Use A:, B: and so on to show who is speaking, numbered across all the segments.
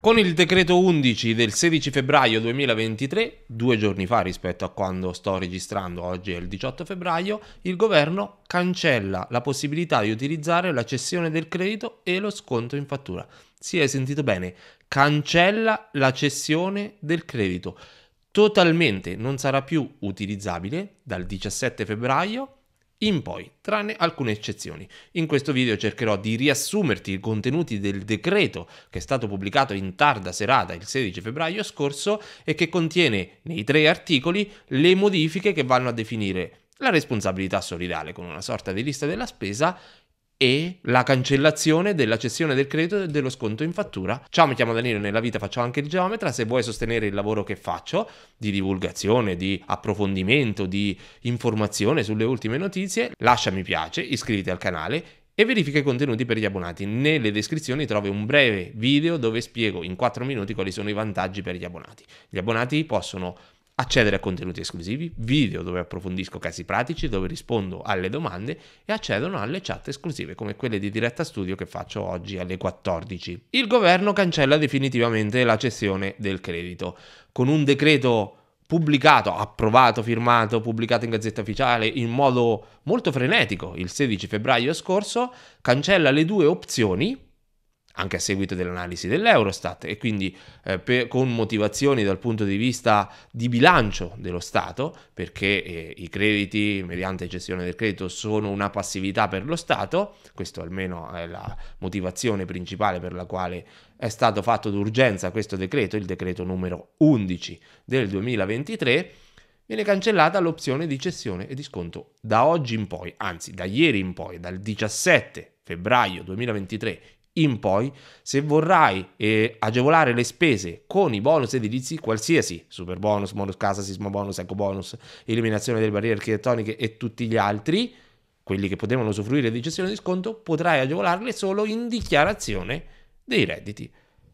A: Con il decreto 11 del 16 febbraio 2023, due giorni fa rispetto a quando sto registrando, oggi è il 18 febbraio, il governo cancella la possibilità di utilizzare la cessione del credito e lo sconto in fattura. Si è sentito bene, cancella la cessione del credito. Totalmente non sarà più utilizzabile dal 17 febbraio in poi, tranne alcune eccezioni. In questo video cercherò di riassumerti i contenuti del decreto che è stato pubblicato in tarda serata il 16 febbraio scorso e che contiene nei tre articoli le modifiche che vanno a definire la responsabilità solidale con una sorta di lista della spesa, e la cancellazione della cessione del credito e dello sconto in fattura. Ciao, mi chiamo Danilo, nella vita faccio anche il geometra, se vuoi sostenere il lavoro che faccio di divulgazione, di approfondimento, di informazione sulle ultime notizie, lascia mi piace, iscriviti al canale e verifica i contenuti per gli abbonati. Nelle descrizioni trovi un breve video dove spiego in 4 minuti quali sono i vantaggi per gli abbonati. Gli abbonati possono accedere a contenuti esclusivi, video dove approfondisco casi pratici, dove rispondo alle domande e accedono alle chat esclusive come quelle di diretta studio che faccio oggi alle 14. Il governo cancella definitivamente la cessione del credito. Con un decreto pubblicato, approvato, firmato, pubblicato in Gazzetta Ufficiale in modo molto frenetico il 16 febbraio scorso, cancella le due opzioni anche a seguito dell'analisi dell'Eurostat e quindi eh, per, con motivazioni dal punto di vista di bilancio dello Stato, perché eh, i crediti mediante gestione del credito sono una passività per lo Stato, questo almeno è la motivazione principale per la quale è stato fatto d'urgenza questo decreto, il decreto numero 11 del 2023 viene cancellata l'opzione di cessione e di sconto da oggi in poi, anzi da ieri in poi, dal 17 febbraio 2023 in poi, se vorrai eh, agevolare le spese con i bonus edilizi qualsiasi, super bonus, bonus casa, sismo bonus, eco bonus, eliminazione delle barriere architettoniche e tutti gli altri, quelli che potevano usufruire di cessione di sconto, potrai agevolarle solo in dichiarazione dei redditi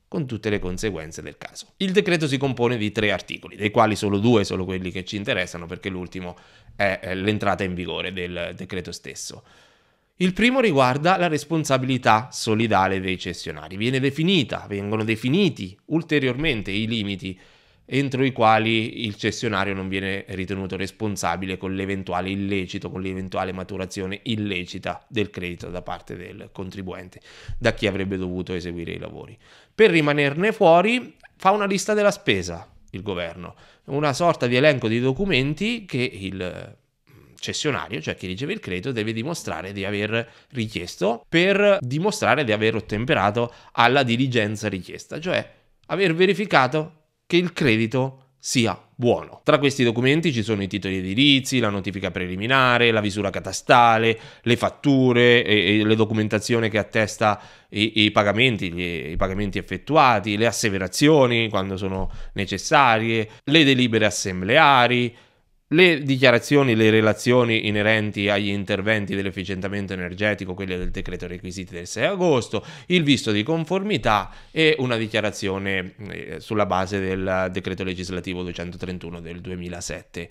A: con tutte le conseguenze del caso. Il decreto si compone di tre articoli, dei quali solo due sono quelli che ci interessano perché l'ultimo è eh, l'entrata in vigore del decreto stesso. Il primo riguarda la responsabilità solidale dei cessionari. Viene definita, vengono definiti ulteriormente i limiti entro i quali il cessionario non viene ritenuto responsabile con l'eventuale illecito, con l'eventuale maturazione illecita del credito da parte del contribuente, da chi avrebbe dovuto eseguire i lavori. Per rimanerne fuori fa una lista della spesa il governo, una sorta di elenco di documenti che il cessionario, cioè chi riceve il credito, deve dimostrare di aver richiesto per dimostrare di aver ottemperato alla diligenza richiesta, cioè aver verificato che il credito sia buono. Tra questi documenti ci sono i titoli edilizi, la notifica preliminare, la visura catastale, le fatture e, e le documentazioni che attesta i, i pagamenti, gli, i pagamenti effettuati, le asseverazioni quando sono necessarie, le delibere assembleari, le dichiarazioni, le relazioni inerenti agli interventi dell'efficientamento energetico, quelle del decreto requisiti del 6 agosto, il visto di conformità e una dichiarazione eh, sulla base del decreto legislativo 231 del 2007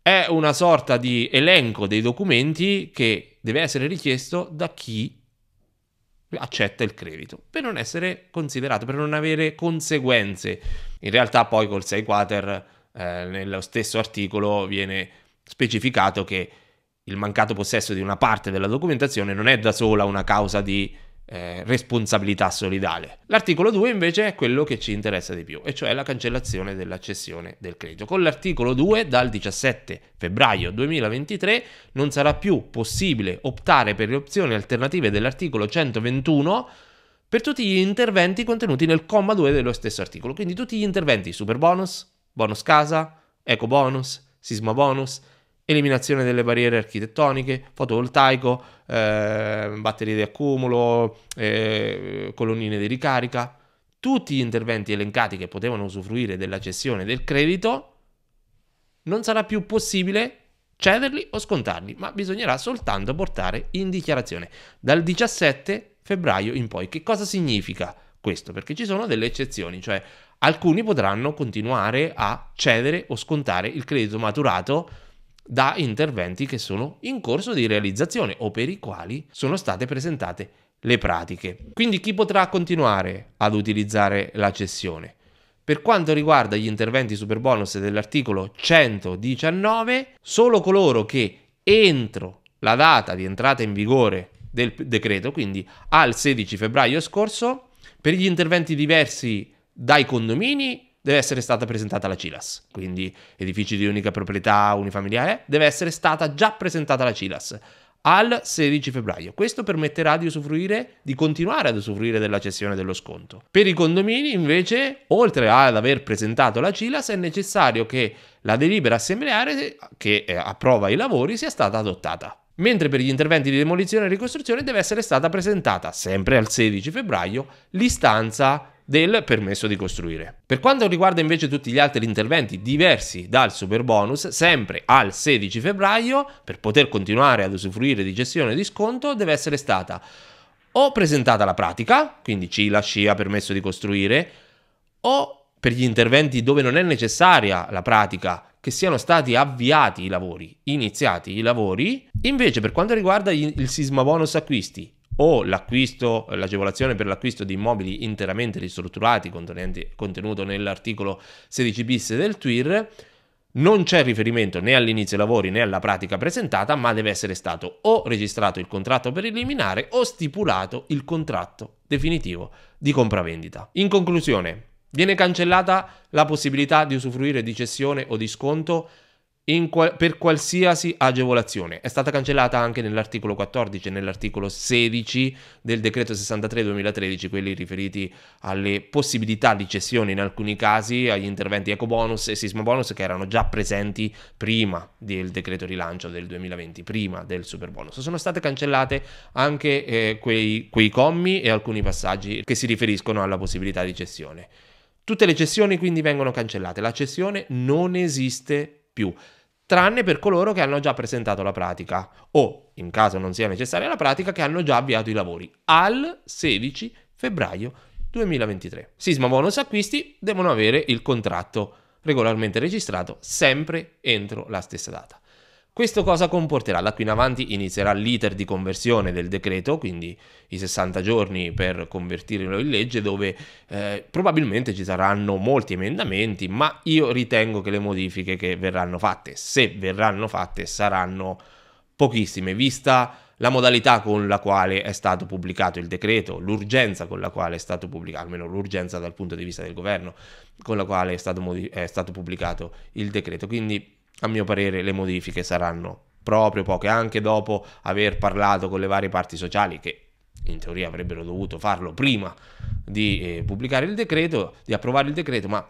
A: è una sorta di elenco dei documenti che deve essere richiesto da chi accetta il credito per non essere considerato, per non avere conseguenze. In realtà poi col 6 quater eh, nello stesso articolo viene specificato che il mancato possesso di una parte della documentazione non è da sola una causa di eh, responsabilità solidale. L'articolo 2 invece è quello che ci interessa di più, e cioè la cancellazione dell'accessione del credito. Con l'articolo 2 dal 17 febbraio 2023 non sarà più possibile optare per le opzioni alternative dell'articolo 121 per tutti gli interventi contenuti nel comma 2 dello stesso articolo, quindi tutti gli interventi super bonus, bonus casa, eco bonus, sisma bonus, eliminazione delle barriere architettoniche, fotovoltaico, eh, batterie di accumulo, eh, colonnine di ricarica, tutti gli interventi elencati che potevano usufruire della cessione del credito, non sarà più possibile cederli o scontarli, ma bisognerà soltanto portare in dichiarazione dal 17 febbraio in poi. Che cosa significa? questo, perché ci sono delle eccezioni, cioè alcuni potranno continuare a cedere o scontare il credito maturato da interventi che sono in corso di realizzazione o per i quali sono state presentate le pratiche. Quindi chi potrà continuare ad utilizzare la cessione? Per quanto riguarda gli interventi super bonus dell'articolo 119, solo coloro che entro la data di entrata in vigore del decreto, quindi al 16 febbraio scorso, per gli interventi diversi dai condomini deve essere stata presentata la CILAS, quindi edifici di unica proprietà unifamiliare, deve essere stata già presentata la CILAS al 16 febbraio. Questo permetterà di usufruire, di continuare ad usufruire della cessione dello sconto. Per i condomini, invece, oltre ad aver presentato la CILAS, è necessario che la delibera assembleare che eh, approva i lavori sia stata adottata mentre per gli interventi di demolizione e ricostruzione deve essere stata presentata, sempre al 16 febbraio, l'istanza del permesso di costruire. Per quanto riguarda invece tutti gli altri interventi diversi dal super bonus, sempre al 16 febbraio, per poter continuare ad usufruire di gestione di sconto, deve essere stata o presentata la pratica, quindi CILA, SCIA, permesso di costruire, o per gli interventi dove non è necessaria la pratica, che siano stati avviati i lavori, iniziati i lavori. Invece per quanto riguarda il sisma bonus acquisti o l'acquisto, l'agevolazione per l'acquisto di immobili interamente ristrutturati contenuto nell'articolo 16 bis del TWIR, non c'è riferimento né all'inizio lavori né alla pratica presentata, ma deve essere stato o registrato il contratto preliminare o stipulato il contratto definitivo di compravendita. In conclusione, Viene cancellata la possibilità di usufruire di cessione o di sconto qual- per qualsiasi agevolazione. È stata cancellata anche nell'articolo 14 e nell'articolo 16 del decreto 63-2013, quelli riferiti alle possibilità di cessione in alcuni casi, agli interventi ecobonus e sismobonus che erano già presenti prima del decreto rilancio del 2020, prima del superbonus. Sono state cancellate anche eh, quei, quei commi e alcuni passaggi che si riferiscono alla possibilità di cessione. Tutte le cessioni quindi vengono cancellate, la cessione non esiste più, tranne per coloro che hanno già presentato la pratica o, in caso non sia necessaria la pratica, che hanno già avviato i lavori al 16 febbraio 2023. Sisma bonus acquisti devono avere il contratto regolarmente registrato sempre entro la stessa data. Questo cosa comporterà? Da qui in avanti inizierà l'iter di conversione del decreto, quindi i 60 giorni per convertirlo in legge, dove eh, probabilmente ci saranno molti emendamenti, ma io ritengo che le modifiche che verranno fatte, se verranno fatte, saranno pochissime, vista la modalità con la quale è stato pubblicato il decreto, l'urgenza con la quale è stato pubblicato, almeno l'urgenza dal punto di vista del governo, con la quale è stato, è stato pubblicato il decreto. Quindi a mio parere le modifiche saranno proprio poche, anche dopo aver parlato con le varie parti sociali che in teoria avrebbero dovuto farlo prima di eh, pubblicare il decreto, di approvare il decreto, ma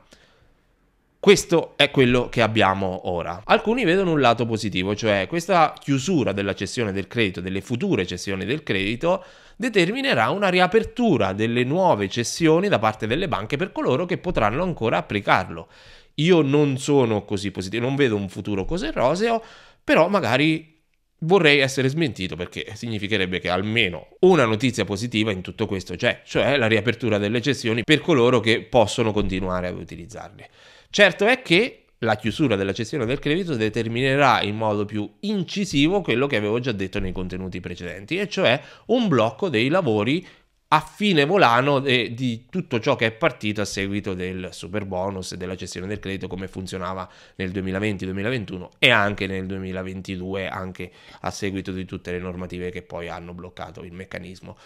A: questo è quello che abbiamo ora. Alcuni vedono un lato positivo, cioè questa chiusura della cessione del credito, delle future cessioni del credito, determinerà una riapertura delle nuove cessioni da parte delle banche per coloro che potranno ancora applicarlo. Io non sono così positivo, non vedo un futuro così roseo, però magari vorrei essere smentito perché significherebbe che almeno una notizia positiva in tutto questo c'è, cioè la riapertura delle cessioni per coloro che possono continuare ad utilizzarle. Certo è che la chiusura della cessione del credito determinerà in modo più incisivo quello che avevo già detto nei contenuti precedenti, e cioè un blocco dei lavori a fine volano de, di tutto ciò che è partito a seguito del super bonus e della gestione del credito come funzionava nel 2020-2021 e anche nel 2022 anche a seguito di tutte le normative che poi hanno bloccato il meccanismo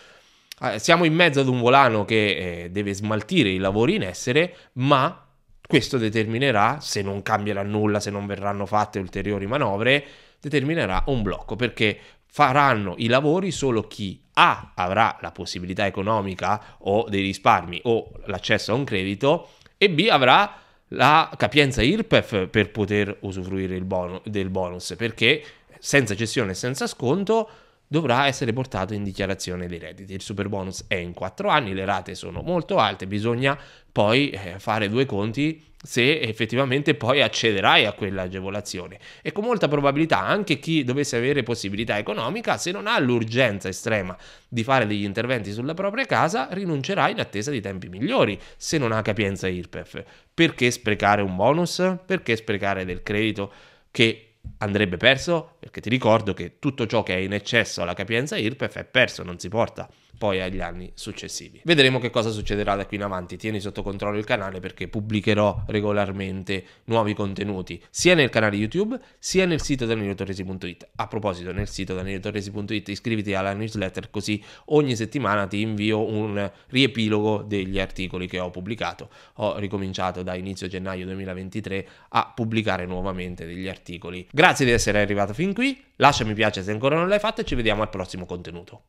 A: ah, siamo in mezzo ad un volano che eh, deve smaltire i lavori in essere ma questo determinerà se non cambierà nulla se non verranno fatte ulteriori manovre determinerà un blocco perché faranno i lavori solo chi A avrà la possibilità economica o dei risparmi o l'accesso a un credito e B avrà la capienza IRPEF per poter usufruire bono, del bonus perché senza cessione e senza sconto dovrà essere portato in dichiarazione dei redditi. Il super bonus è in 4 anni, le rate sono molto alte, bisogna poi eh, fare due conti se effettivamente poi accederai a quell'agevolazione e con molta probabilità anche chi dovesse avere possibilità economica se non ha l'urgenza estrema di fare degli interventi sulla propria casa rinuncerà in attesa di tempi migliori se non ha capienza IRPEF perché sprecare un bonus perché sprecare del credito che andrebbe perso, perché ti ricordo che tutto ciò che è in eccesso alla capienza IRPEF è perso, non si porta poi agli anni successivi. Vedremo che cosa succederà da qui in avanti, tieni sotto controllo il canale perché pubblicherò regolarmente nuovi contenuti sia nel canale YouTube sia nel sito danielotorresi.it. A proposito, nel sito danielotorresi.it iscriviti alla newsletter così ogni settimana ti invio un riepilogo degli articoli che ho pubblicato. Ho ricominciato da inizio gennaio 2023 a pubblicare nuovamente degli articoli. Grazie di essere arrivato fin qui, lascia mi piace se ancora non l'hai fatto e ci vediamo al prossimo contenuto.